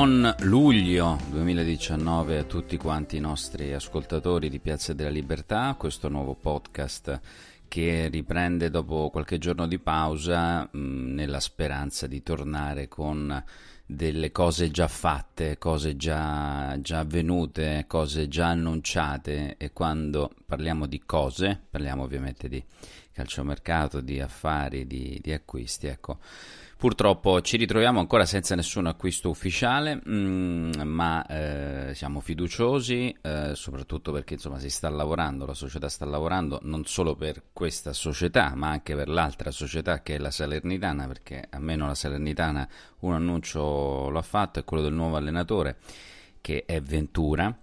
Buon luglio 2019 a tutti quanti i nostri ascoltatori di Piazza della Libertà, questo nuovo podcast che riprende dopo qualche giorno di pausa mh, mm, nella speranza di tornare con delle cose già fatte, cose già, già avvenute, cose già annunciate e quando parliamo di cose, parliamo ovviamente di calciomercato, di affari, di, di acquisti, ecco Purtroppo ci ritroviamo ancora senza nessun acquisto ufficiale, mm, ma eh, siamo fiduciosi, eh, soprattutto perché insomma, si sta lavorando, la società sta lavorando non solo per questa società, ma anche per l'altra società che è la Salernitana, perché almeno la Salernitana un annuncio l'ha fatto, è quello del nuovo allenatore che è Ventura.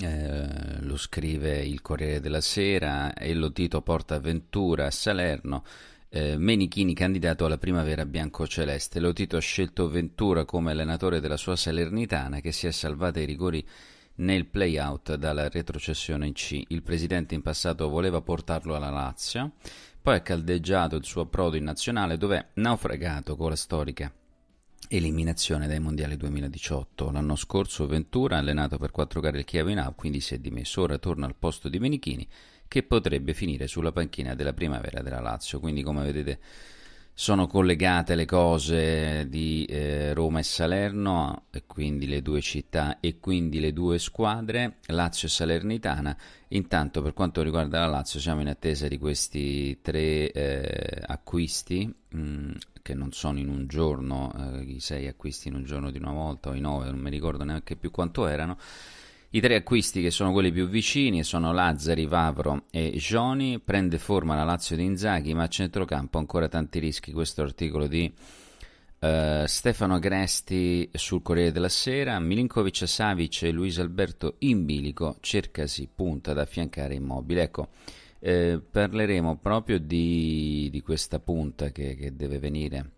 Eh, lo scrive il Corriere della Sera e lo tito Porta Ventura a Salerno eh, Menichini candidato alla primavera biancoceleste. Lotito ha scelto Ventura come allenatore della sua Salernitana che si è salvata ai rigori nel play-out dalla retrocessione in C. Il presidente in passato voleva portarlo alla Lazio, poi ha caldeggiato il suo approdo in nazionale dove è naufragato con la storica eliminazione dai mondiali 2018. L'anno scorso Ventura ha allenato per 4 gare il in A, quindi si è dimesso. Ora torna al posto di Menichini che potrebbe finire sulla panchina della primavera della Lazio. Quindi, come vedete, sono collegate le cose di eh, Roma e Salerno, e quindi le due città e quindi le due squadre, Lazio e Salernitana. Intanto, per quanto riguarda la Lazio, siamo in attesa di questi tre eh, acquisti. Mh, mm, che non sono in un giorno, eh, i sei acquisti in un giorno di una volta o i nove, non mi ricordo neanche più quanto erano, i tre acquisti che sono quelli più vicini sono Lazzari, Vavro e Gioni. prende forma la Lazio di Inzaghi ma a centrocampo ancora tanti rischi, questo articolo di uh, Stefano Gresti sul Corriere della Sera, Milinkovic Savic e Luis Alberto in bilico, cercasi punta ad affiancare immobile. Ecco, eh, parleremo proprio di, di questa punta che, che deve venire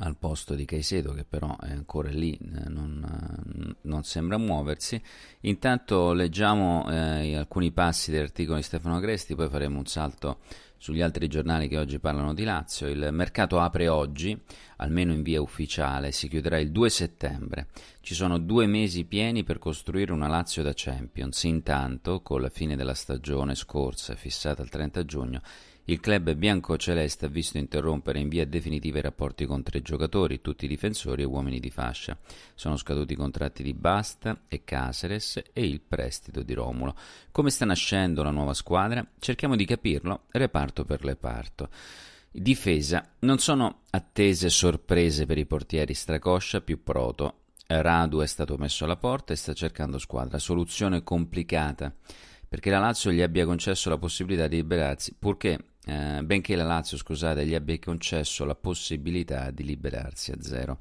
al posto di Caicedo che però è ancora lì, eh, non, eh, non sembra muoversi. Intanto leggiamo eh, alcuni passi dell'articolo di Stefano Agresti, poi faremo un salto sugli altri giornali che oggi parlano di Lazio. Il mercato apre oggi, almeno in via ufficiale, si chiuderà il 2 settembre. Ci sono due mesi pieni per costruire una Lazio da Champions. Intanto, con la fine della stagione scorsa, fissata al 30 giugno, il club bianco-celeste ha visto interrompere in via definitiva i rapporti con tre giocatori, tutti difensori e uomini di fascia. Sono scaduti i contratti di Basta e Caceres e il prestito di Romulo. Come sta nascendo la nuova squadra? Cerchiamo di capirlo reparto per reparto. Difesa. Non sono attese sorprese per i portieri Stracoscia più Proto. Radu è stato messo alla porta e sta cercando squadra. Soluzione complicata perché la Lazio gli abbia concesso la possibilità di liberarsi, purché eh, benché la Lazio scusate, gli abbia concesso la possibilità di liberarsi a zero.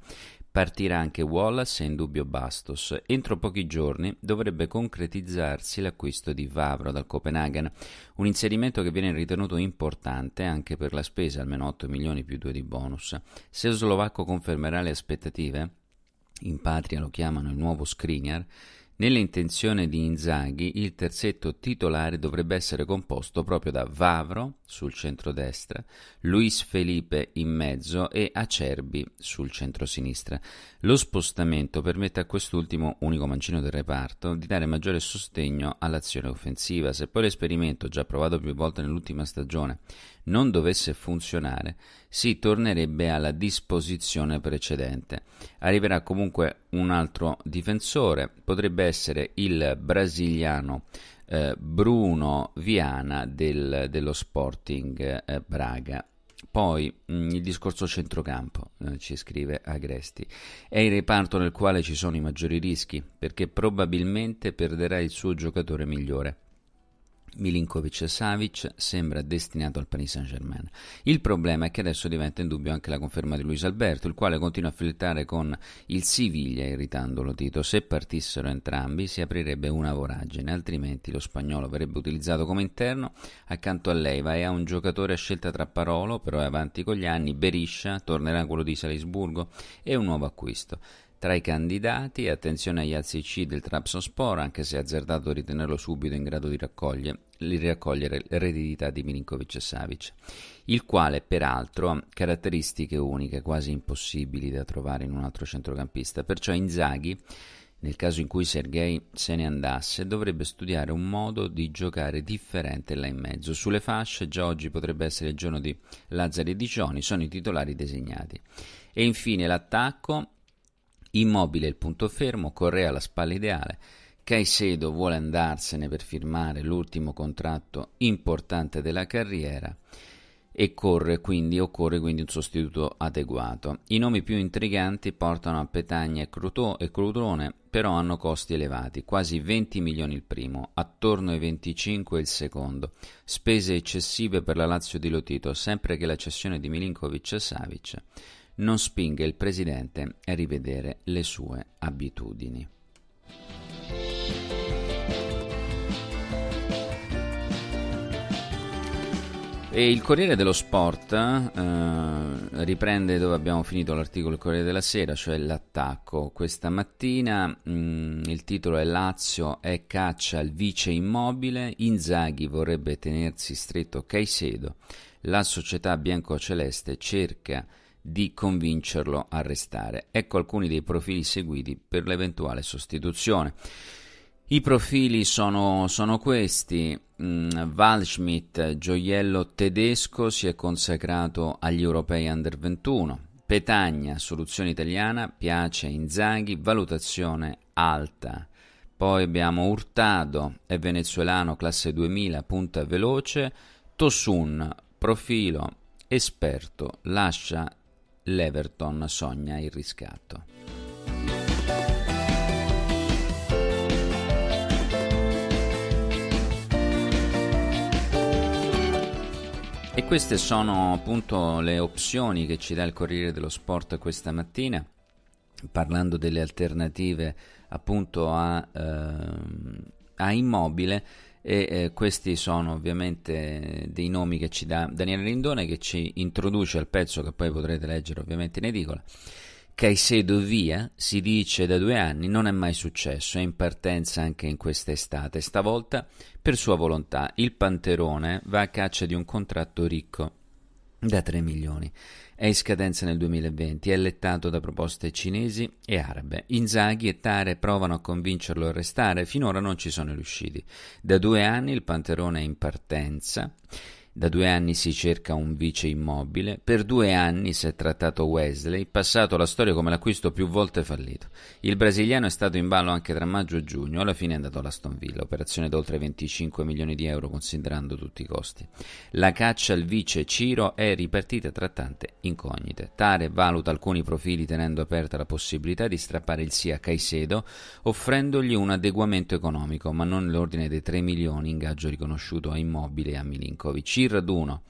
Partirà anche Wallace e in dubbio Bastos. Entro pochi giorni dovrebbe concretizzarsi l'acquisto di Vavro dal Copenaghen, un inserimento che viene ritenuto importante anche per la spesa, almeno 8 milioni più 2 di bonus. Se il Slovacco confermerà le aspettative, in patria lo chiamano il nuovo Skriniar, nelle intenzioni di Inzaghi, il terzetto titolare dovrebbe essere composto proprio da Vavro sul centrodestra, Luis Felipe in mezzo e Acerbi sul centrosinistra. Lo spostamento permette a quest'ultimo, unico mancino del reparto, di dare maggiore sostegno all'azione offensiva. Se poi l'esperimento, già provato più volte nell'ultima stagione, non dovesse funzionare, si tornerebbe alla disposizione precedente. Arriverà comunque un altro difensore, potrebbe essere il brasiliano eh, Bruno Viana del, dello Sporting eh, Braga. Poi mm, il discorso centrocampo, eh, ci scrive Agresti, è il reparto nel quale ci sono i maggiori rischi perché probabilmente perderà il suo giocatore migliore. Milinkovic-Savic e sembra destinato al Paris Saint-Germain. Il problema è che adesso diventa in dubbio anche la conferma di Luis Alberto, il quale continua a flirtare con il Siviglia irritandolo Tito. Se partissero entrambi si aprirebbe una voragine, altrimenti lo spagnolo verrebbe utilizzato come interno accanto a Leiva e a un giocatore a scelta tra Parolo, però è avanti con gli anni, Beriscia, tornerà quello di Salisburgo e un nuovo acquisto. Tra i candidati, attenzione agli alzi C del Trabzonspor, anche se è azzardato ritenerlo subito in grado di raccogliere, di raccogliere l'eredità di Milinkovic e Savic, il quale peraltro ha caratteristiche uniche, quasi impossibili da trovare in un altro centrocampista, perciò Inzaghi nel caso in cui Sergei se ne andasse, dovrebbe studiare un modo di giocare differente là in mezzo. Sulle fasce, già oggi potrebbe essere il giorno di Lazzari e Dicioni, sono i titolari designati. E infine l'attacco, Immobile il punto fermo, Correa la spalla ideale, Caicedo vuole andarsene per firmare l'ultimo contratto importante della carriera e quindi, occorre quindi un sostituto adeguato. I nomi più intriganti portano a Petagna e, Crutò, e Crutone, però hanno costi elevati, quasi 20 milioni il primo, attorno ai 25 il secondo, spese eccessive per la Lazio di Lotito, sempre che la cessione di Milinkovic e Savic non spinga il presidente a rivedere le sue abitudini. E il Corriere dello Sport eh, riprende dove abbiamo finito l'articolo del Corriere della Sera, cioè l'attacco. Questa mattina mh, mm, il titolo è Lazio è caccia al vice immobile, Inzaghi vorrebbe tenersi stretto Caicedo, la società biancoceleste cerca di convincerlo a restare. Ecco alcuni dei profili seguiti per l'eventuale sostituzione. I profili sono, sono questi. Mm, Waldschmidt, gioiello tedesco, si è consacrato agli europei under 21. Petagna, soluzione italiana, piace Inzaghi, valutazione alta. Poi abbiamo Urtado, è venezuelano, classe 2000, punta veloce. Tosun, profilo, esperto, lascia l'Everton sogna il riscatto. E queste sono appunto le opzioni che ci dà il Corriere dello Sport questa mattina, parlando delle alternative appunto a, eh, a immobile e eh, questi sono ovviamente eh, dei nomi che ci dà Daniele Rindone che ci introduce al pezzo che poi potrete leggere ovviamente in edicola. Caicedo via, si dice da due anni, non è mai successo, è in partenza anche in questa estate. Stavolta, per sua volontà, il Panterone va a caccia di un contratto ricco da 3 milioni. È in scadenza nel 2020, è allettato da proposte cinesi e arabe. Inzaghi e Tare provano a convincerlo a restare, finora non ci sono riusciti. Da due anni il Panterone è in partenza da due anni si cerca un vice immobile, per due anni si è trattato Wesley, passato la storia come l'acquisto più volte fallito. Il brasiliano è stato in ballo anche tra maggio e giugno, alla fine è andato alla Stonville, operazione da oltre 25 milioni di euro considerando tutti i costi. La caccia al vice Ciro è ripartita tra tante incognite. Tare valuta alcuni profili tenendo aperta la possibilità di strappare il sì a Caicedo, offrendogli un adeguamento economico, ma non nell'ordine dei 3 milioni ingaggio riconosciuto a Immobile e a Milinkovic. Il raduno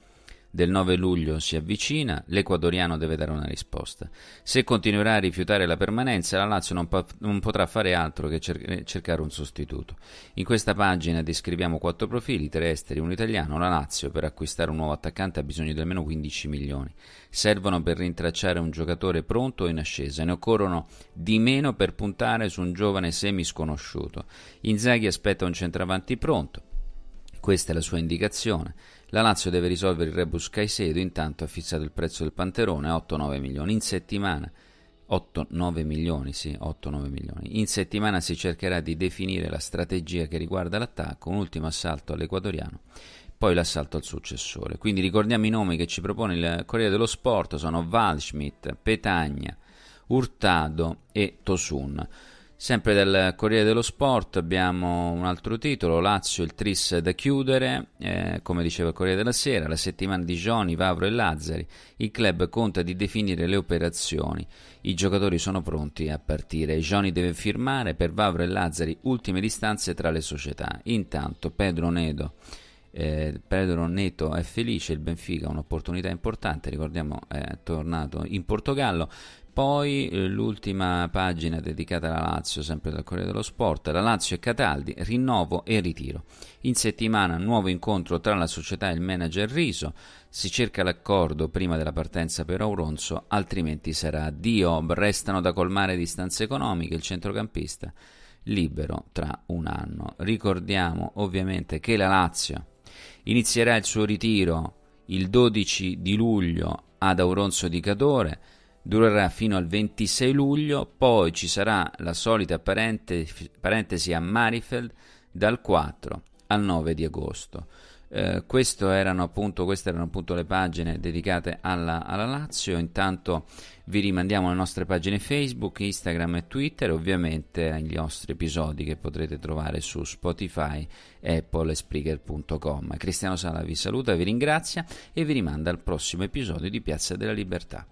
del 9 luglio si avvicina, l'equadoriano deve dare una risposta. Se continuerà a rifiutare la permanenza, la Lazio non, po- non potrà fare altro che cer- cercare un sostituto. In questa pagina descriviamo quattro profili, tre esteri, un italiano. La Lazio per acquistare un nuovo attaccante ha bisogno di almeno 15 milioni. Servono per rintracciare un giocatore pronto o in ascesa, ne occorrono di meno per puntare su un giovane semi sconosciuto. Inzaghi aspetta un centravanti pronto. Questa è la sua indicazione. La Lazio deve risolvere il rebus Caicedo, intanto ha fissato il prezzo del Panterone a 8-9 milioni in settimana. 8-9 milioni, sì, 8-9 milioni. In settimana si cercherà di definire la strategia che riguarda l'attacco, un ultimo assalto all'equatoriano, poi l'assalto al successore. Quindi ricordiamo i nomi che ci propone il Corriere dello Sport, sono Valschmidt, Petagna, Hurtado e Tosun. Sempre dal Corriere dello Sport abbiamo un altro titolo, Lazio il tris da chiudere, eh, come diceva il Corriere della Sera, la settimana di Gioni, Vavro e Lazzari, il club conta di definire le operazioni, i giocatori sono pronti a partire, Gioni deve firmare per Vavro e Lazzari ultime distanze tra le società, intanto Pedro Nedo eh, Pedro Neto è felice, il Benfica ha un'opportunità importante, ricordiamo è tornato in Portogallo, poi eh, l'ultima pagina dedicata alla Lazio, sempre dal Corriere dello Sport, la Lazio e Cataldi, rinnovo e ritiro. In settimana nuovo incontro tra la società e il manager Riso, si cerca l'accordo prima della partenza per Auronzo, altrimenti sarà addio. Restano da colmare distanze economiche, il centrocampista libero tra un anno. Ricordiamo ovviamente che la Lazio inizierà il suo ritiro il 12 di luglio ad Auronzo di Cadore, durerà fino al 26 luglio, poi ci sarà la solita parentesi a Marifeld dal 4 al 9 di agosto. Eh, erano appunto, queste erano appunto le pagine dedicate alla, alla, Lazio. Intanto vi rimandiamo alle nostre pagine Facebook, Instagram e Twitter, ovviamente agli nostri episodi che potrete trovare su Spotify, Apple e Spreaker.com. Cristiano Sala vi saluta, vi ringrazia e vi rimanda al prossimo episodio di Piazza della Libertà.